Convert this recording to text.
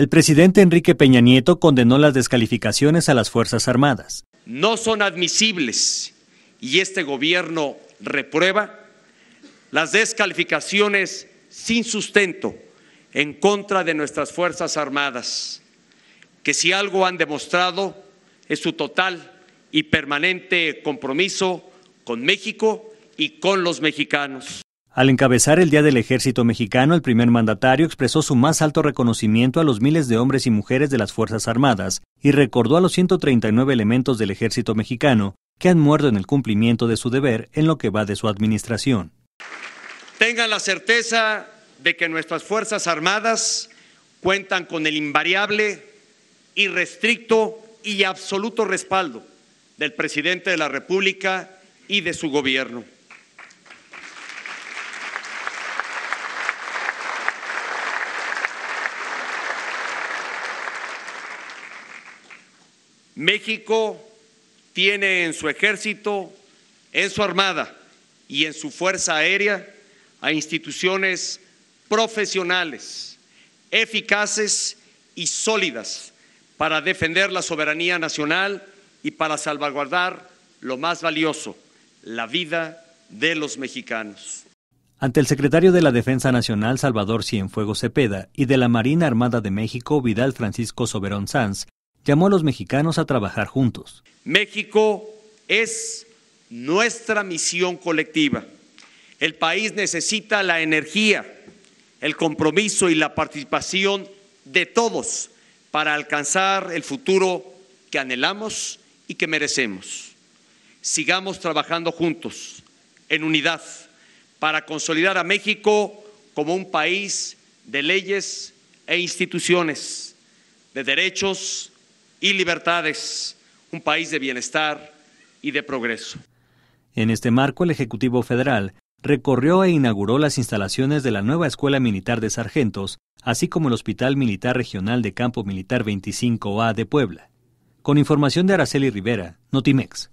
El presidente Enrique Peña Nieto condenó las descalificaciones a las Fuerzas Armadas. No son admisibles y este gobierno reprueba las descalificaciones sin sustento en contra de nuestras Fuerzas Armadas, que si algo han demostrado es su total y permanente compromiso con México y con los mexicanos. Al encabezar el Día del Ejército Mexicano, el primer mandatario expresó su más alto reconocimiento a los miles de hombres y mujeres de las Fuerzas Armadas y recordó a los 139 elementos del Ejército Mexicano que han muerto en el cumplimiento de su deber en lo que va de su administración. Tengan la certeza de que nuestras Fuerzas Armadas cuentan con el invariable, irrestricto y absoluto respaldo del presidente de la República y de su gobierno. México tiene en su ejército, en su armada y en su fuerza aérea a instituciones profesionales, eficaces y sólidas para defender la soberanía nacional y para salvaguardar lo más valioso, la vida de los mexicanos. Ante el secretario de la Defensa Nacional Salvador Cienfuegos Cepeda y de la Marina Armada de México Vidal Francisco Soberón Sanz, llamó a los mexicanos a trabajar juntos. México es nuestra misión colectiva. El país necesita la energía, el compromiso y la participación de todos para alcanzar el futuro que anhelamos y que merecemos. Sigamos trabajando juntos, en unidad, para consolidar a México como un país de leyes e instituciones, de derechos y libertades, un país de bienestar y de progreso. En este marco, el Ejecutivo Federal recorrió e inauguró las instalaciones de la nueva Escuela Militar de Sargentos, así como el Hospital Militar Regional de Campo Militar 25A de Puebla. Con información de Araceli Rivera, Notimex.